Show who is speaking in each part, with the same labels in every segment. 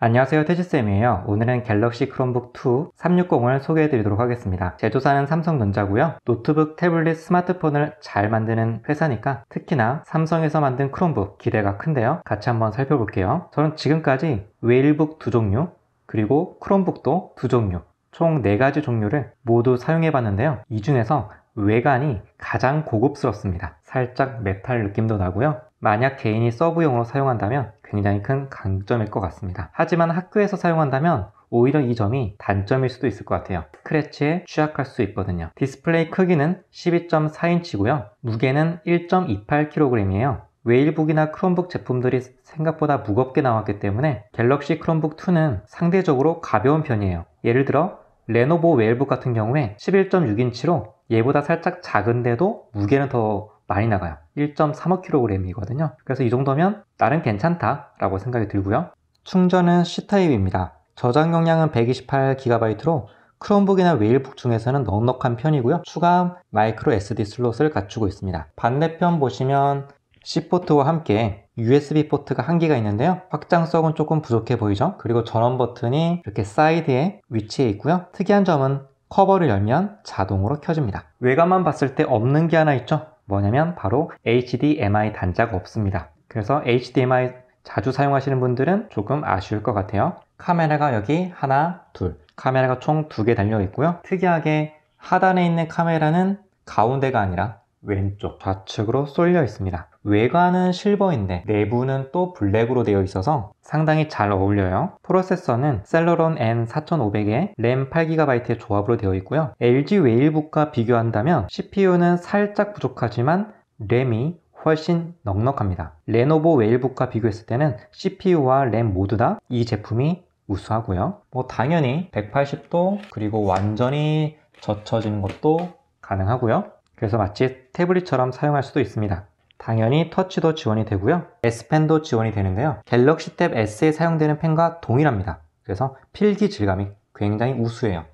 Speaker 1: 안녕하세요 태지쌤이에요 오늘은 갤럭시 크롬북 2 360을 소개해 드리도록 하겠습니다 제조사는 삼성전자고요 노트북, 태블릿, 스마트폰을 잘 만드는 회사니까 특히나 삼성에서 만든 크롬북 기대가 큰데요 같이 한번 살펴볼게요 저는 지금까지 웨일북 두 종류 그리고 크롬북도 두 종류, 총 4가지 종류를 모두 사용해 봤는데요. 이 중에서 외관이 가장 고급스럽습니다. 살짝 메탈 느낌도 나고요. 만약 개인이 서브용으로 사용한다면 굉장히 큰 강점일 것 같습니다. 하지만 학교에서 사용한다면 오히려 이 점이 단점일 수도 있을 것 같아요. 스크래치에 취약할 수 있거든요. 디스플레이 크기는 12.4인치고요. 무게는 1.28kg이에요. 웨일북이나 크롬북 제품들이 생각보다 무겁게 나왔기 때문에 갤럭시 크롬북 2는 상대적으로 가벼운 편이에요. 예를 들어 레노버 웨일북 같은 경우에 11.6인치로 얘보다 살짝 작은데도 무게는 더 많이 나가요. 1.35kg이거든요. 그래서 이 정도면 나름 괜찮다라고 생각이 들고요. 충전은 C타입입니다. 저장 용량은 128GB로 크롬북이나 웨일북 중에서는 넉넉한 편이고요. 추가 마이크로 SD 슬롯을 갖추고 있습니다. 반대편 보시면 C 포트와 함께 USB 포트가 한 개가 있는데요 확장성은 조금 부족해 보이죠 그리고 전원 버튼이 이렇게 사이드에 위치해 있고요 특이한 점은 커버를 열면 자동으로 켜집니다 외관만 봤을 때 없는 게 하나 있죠 뭐냐면 바로 HDMI 단자가 없습니다 그래서 HDMI 자주 사용하시는 분들은 조금 아쉬울 것 같아요 카메라가 여기 하나 둘 카메라가 총 두 개 달려 있고요 특이하게 하단에 있는 카메라는 가운데가 아니라 왼쪽 좌측으로 쏠려 있습니다 외관은 실버인데 내부는 또 블랙으로 되어 있어서 상당히 잘 어울려요 프로세서는 셀러론 N4500에 램 8GB의 조합으로 되어 있고요 LG 웨일북과 비교한다면 CPU는 살짝 부족하지만 램이 훨씬 넉넉합니다 레노버 웨일북과 비교했을 때는 CPU와 램 모두 다 이 제품이 우수하고요 뭐 당연히 180도 그리고 완전히 젖혀지는 것도 가능하고요 그래서 마치 태블릿처럼 사용할 수도 있습니다. 당연히 터치도 지원이 되고요. S펜도 지원이 되는데요. 갤럭시 탭 S에 사용되는 펜과 동일합니다. 그래서 필기 질감이 굉장히 우수해요.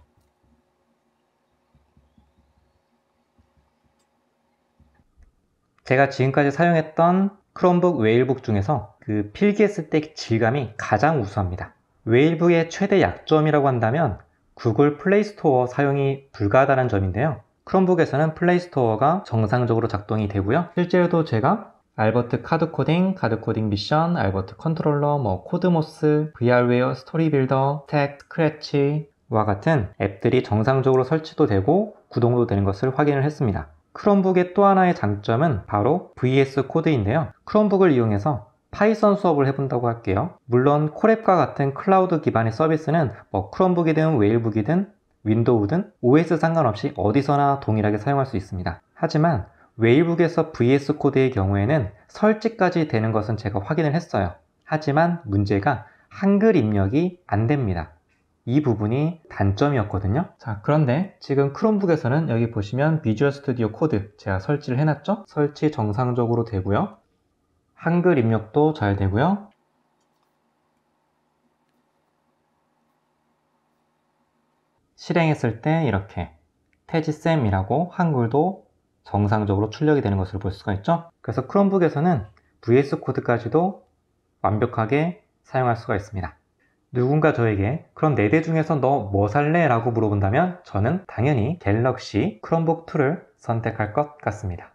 Speaker 1: 제가 지금까지 사용했던 크롬북, 웨일북 중에서 그 필기했을 때 질감이 가장 우수합니다. 웨일북의 최대 약점이라고 한다면 구글 플레이 스토어 사용이 불가하다는 점인데요. 크롬북에서는 플레이스토어가 정상적으로 작동이 되고요. 실제로도 제가 알버트 카드 코딩, 카드 코딩 미션, 알버트 컨트롤러, 뭐 코드모스, VR웨어, 스토리 빌더, 스택, 크래치와 같은 앱들이 정상적으로 설치도 되고 구동도 되는 것을 확인을 했습니다. 크롬북의 또 하나의 장점은 바로 VS 코드인데요. 크롬북을 이용해서 파이썬 수업을 해본다고 할게요. 물론 콜앱과 같은 클라우드 기반의 서비스는 뭐 크롬북이든 웨일북이든 윈도우든 OS 상관없이 어디서나 동일하게 사용할 수 있습니다. 하지만 웨이북에서 VS 코드의 경우에는 설치까지 되는 것은 제가 확인을 했어요. 하지만 문제가 한글 입력이 안 됩니다. 이 부분이 단점이었거든요. 자, 그런데 지금 크롬북에서는 여기 보시면 비주얼 스튜디오 코드 제가 설치를 해놨죠? 설치 정상적으로 되고요. 한글 입력도 잘 되고요. 실행했을 때 이렇게 태지쌤이라고 한글도 정상적으로 출력이 되는 것을 볼 수가 있죠 그래서 크롬북에서는 VS 코드까지도 완벽하게 사용할 수가 있습니다 누군가 저에게 그럼 4대 중에서 너 뭐 살래? 라고 물어본다면 저는 당연히 갤럭시 크롬북 2를 선택할 것 같습니다